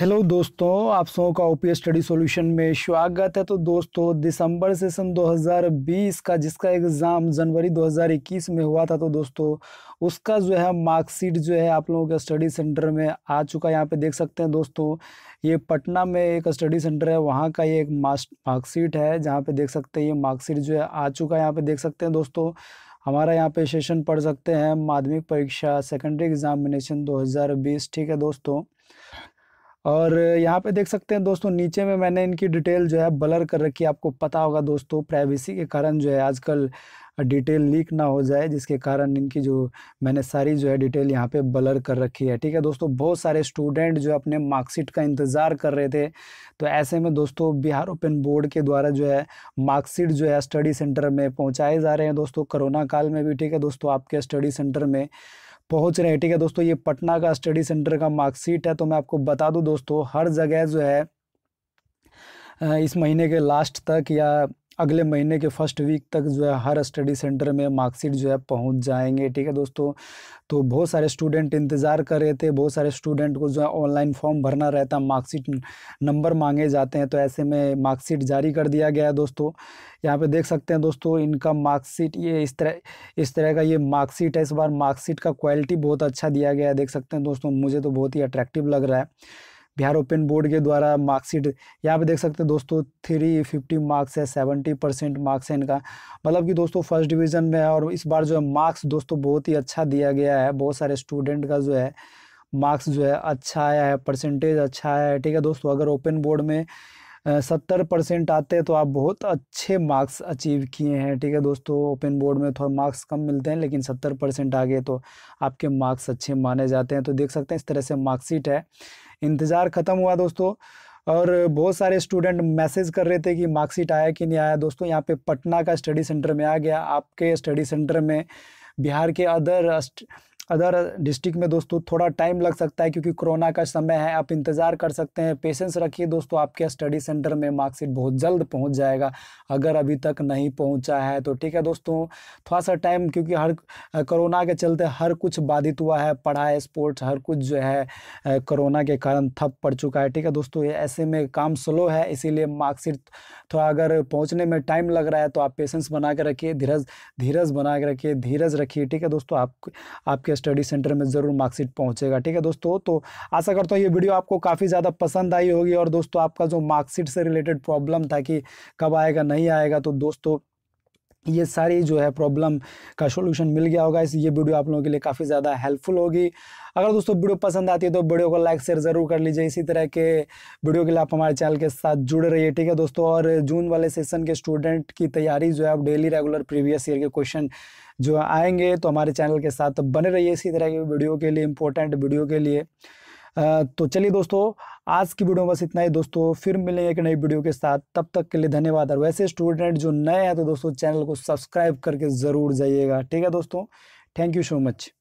hello दोस्तों आप सबों का ओपी स्टडी सॉल्यूशन में स्वागत है तो दोस्तों दिसंबर सेशन 2020 का जिसका एग्ज़ाम जनवरी 2021 में हुआ था तो दोस्तों उसका जो है मार्कशीट जो है आप लोगों के स्टडी सेंटर में आ चुका है यहाँ पे देख सकते हैं दोस्तों ये पटना में एक स्टडी सेंटर है वहाँ का ये एक मार्कशीट है जहाँ पर देख सकते हैं ये मार्कशीट जो है आ चुका है यहाँ पर देख सकते हैं दोस्तों हमारा यहाँ पे सेशन पढ़ सकते हैं माध्यमिक परीक्षा सेकेंडरी एग्जामिनेशन दो ठीक है दोस्तों और यहाँ पे देख सकते हैं दोस्तों नीचे में मैंने इनकी डिटेल जो है ब्लर कर रखी है आपको पता होगा दोस्तों प्राइवेसी के कारण जो है आजकल डिटेल लीक ना हो जाए जिसके कारण इनकी जो मैंने सारी जो है डिटेल यहाँ पे ब्लर कर रखी है ठीक है दोस्तों बहुत सारे स्टूडेंट जो अपने मार्कशीट का इंतज़ार कर रहे थे तो ऐसे में दोस्तों बिहार ओपन बोर्ड के द्वारा जो है मार्कशीट जो है स्टडी सेंटर में पहुँचाए जा रहे हैं दोस्तों कोरोना काल में भी ठीक है दोस्तों आपके स्टडी सेंटर में पहुंच रहे हैं ठीक है दोस्तों ये पटना का स्टडी सेंटर का मार्कशीट है तो मैं आपको बता दूं दोस्तों हर जगह जो है इस महीने के लास्ट तक या अगले महीने के फर्स्ट वीक तक जो है हर स्टडी सेंटर में मार्कशीट जो है पहुंच जाएंगे ठीक है दोस्तों तो बहुत सारे स्टूडेंट इंतज़ार कर रहे थे बहुत सारे स्टूडेंट को जो है ऑनलाइन फॉर्म भरना रहता मार्कशीट नंबर मांगे जाते हैं तो ऐसे में मार्कशीट जारी कर दिया गया है दोस्तों यहाँ पे देख सकते हैं दोस्तों इनका मार्कशीट ये इस तरह इस तरह का ये मार्कशीट है इस बार मार्कशीट का क्वालिटी बहुत अच्छा दिया गया है देख सकते हैं दोस्तों मुझे तो बहुत ही अट्रैक्टिव लग रहा है बिहार ओपन बोर्ड के द्वारा मार्कशीट यहाँ पे देख सकते हैं दोस्तों थ्री फिफ्टी मार्क्स है सेवेंटी परसेंट मार्क्स है इनका मतलब कि दोस्तों फर्स्ट डिवीज़न में है और इस बार जो है मार्क्स दोस्तों बहुत ही अच्छा दिया गया है बहुत सारे स्टूडेंट का जो है मार्क्स जो है अच्छा आया है परसेंटेज अच्छा आया है ठीक है दोस्तों अगर ओपन बोर्ड में सत्तर परसेंट आते हैं तो आप बहुत अच्छे मार्क्स अचीव किए हैं ठीक है दोस्तों ओपन बोर्ड में थोड़ा मार्क्स कम मिलते हैं लेकिन सत्तर परसेंट आ गए तो आपके मार्क्स अच्छे माने जाते हैं तो देख सकते हैं इस तरह से मार्कशीट है इंतज़ार ख़त्म हुआ दोस्तों और बहुत सारे स्टूडेंट मैसेज कर रहे थे कि मार्क्सीट आया कि नहीं आया दोस्तों यहाँ पर पटना का स्टडी सेंटर में आ गया आपके स्टडी सेंटर में बिहार के अदर अदर डिस्ट्रिक्ट में दोस्तों थोड़ा टाइम लग सकता है क्योंकि कोरोना का समय है आप इंतज़ार कर सकते हैं पेशेंस रखिए दोस्तों आपके स्टडी सेंटर में मार्कशीट बहुत जल्द पहुँच जाएगा अगर अभी तक नहीं पहुँचा है तो ठीक है दोस्तों थोड़ा सा टाइम क्योंकि हर कोरोना के चलते हर कुछ बाधित हुआ है पढ़ाई स्पोर्ट्स हर कुछ जो है कोरोना के कारण थप पड़ चुका है ठीक है दोस्तों ऐसे में काम स्लो है इसीलिए मार्कशीट थोड़ा अगर पहुँचने में टाइम लग रहा है तो आप पेशेंस बना के रखिए धीरज धीरज बना के रखिए धीरज रखिए ठीक है दोस्तों आप आपके स्टडी सेंटर में ज़रूर मार्कशीट पहुंचेगा ठीक है दोस्तों तो आशा करता हूँ ये वीडियो आपको काफ़ी ज़्यादा पसंद आई होगी और दोस्तों आपका जो मार्कशीट से रिलेटेड प्रॉब्लम था कि कब आएगा नहीं आएगा तो दोस्तों ये सारी जो है प्रॉब्लम का सोल्यूशन मिल गया होगा इस ये वीडियो आप लोगों के लिए काफ़ी ज़्यादा हेल्पफुल होगी अगर दोस्तों वीडियो पसंद आती है तो वीडियो को लाइक शेयर ज़रूर कर लीजिए इसी तरह के वीडियो के लिए आप हमारे चैनल के साथ जुड़े रहिए ठीक है दोस्तों और जून वाले सेशन के स्टूडेंट की तैयारी जो है आप डेली रेगुलर प्रीवियस ईयर के क्वेश्चन जो आएंगे तो हमारे चैनल के साथ बने रहिए इसी तरह के वीडियो के लिए इंपॉर्टेंट वीडियो के लिए तो चलिए दोस्तों आज की वीडियो में बस इतना ही दोस्तों फिर मिलेंगे एक नई वीडियो के साथ तब तक के लिए धन्यवाद और वैसे स्टूडेंट जो नए हैं तो दोस्तों चैनल को सब्सक्राइब करके ज़रूर जाइएगा ठीक है दोस्तों थैंक यू सो मच